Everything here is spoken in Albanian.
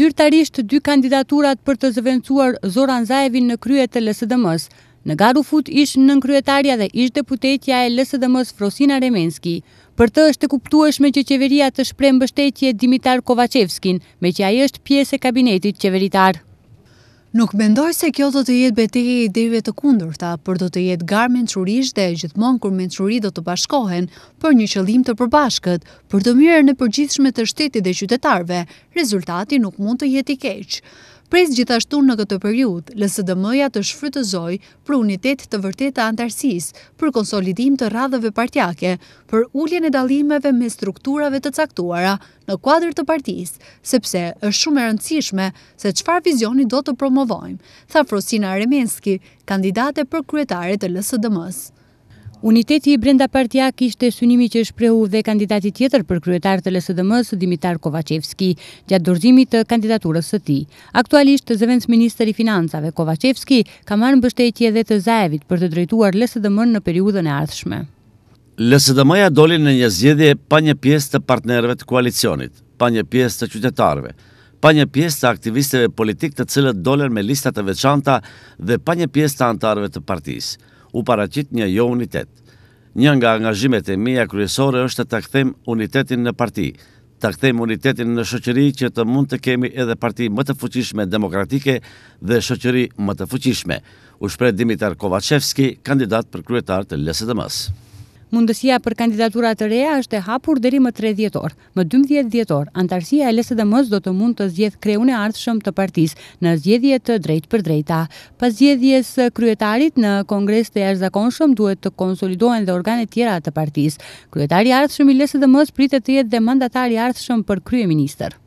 zyrtarisht dy kandidaturat për të zëvencuar Zoran Zaevin në krye të LSDM-s. Në garu fut ish në nënkryetarja dhe ish deputetja e LSDM-s Frosina Remenski. Për të është e kuptueshme që qeveria të shprem bështetje Dimitar Kovacevskin, me që aje është pjesë e kabinetit qeveritarë. Nuk mendoj se kjo do të jetë betejë e ideve të kundërta, por do të jetë garë mençurish dhe gjithmonë kur mençurit do të bashkohen për një qëllim të përbashkët, për të mirën e përgjithshme të shtetit dhe qytetarve, rezultati nuk mund të jetë i keqë. Pres gjithashtu në këtë periud, lësë dëmëja të shfrytëzoj për unitet të vërteta antarësis, për konsolidim të radhëve partjake, për ulljen e dalimeve me strukturave të caktuara në kuadrë të partis, sepse është shumë e rëndësishme se qëfar vizioni do të promovojmë, tha Frosina Remenski, kandidate për kryetare të lësë dëmës. Uniteti i brenda partijak ishte synimi që shprehu dhe kandidati tjetër për kryetar të LSDM së Dimitar Kovacevski, gjatë dorëzimit të kandidaturës së ti. Aktualisht, të zëvencë Minister i Financave Kovacevski ka marë në bështetje dhe të zaevit për të drejtuar LSDM në periudën e ardhshme. LSDM-ja doli në një zjedje pa një pjesë të partnerve të koalicionit, pa një pjesë të qytetarve, pa një pjesë të aktivisteve politik të cilët dolen me listat veçanta dhe pa një pjesë të antarve të partijës u paracit një jo unitet. Një nga angazhimet e mija kryesore është të këthem unitetin në parti, të këthem unitetin në shoqëri që të mund të kemi edhe parti më të fuqishme demokratike dhe shoqëri më të fuqishme, u shprejt Dimitar Kovacevski, kandidat për kryetar të lësët e Mundësia për kandidatura të reja është e hapur deri më 3 dhjetor. Më 12 dhjetor, antarësia e LSDM-s do të mund të zgjedh kreun e ardhshëm të partisë në zgjedhje të drejt për drejta. Pas zgjedhjes së kryetarit në Kongres të jashtëzakonshëm duhet të konsolidohen dhe organet tjera të partisë. Kryetari i ardhshëm i LSDM-s pritet të jetë dhe mandatari i ardhshëm për kryeministër.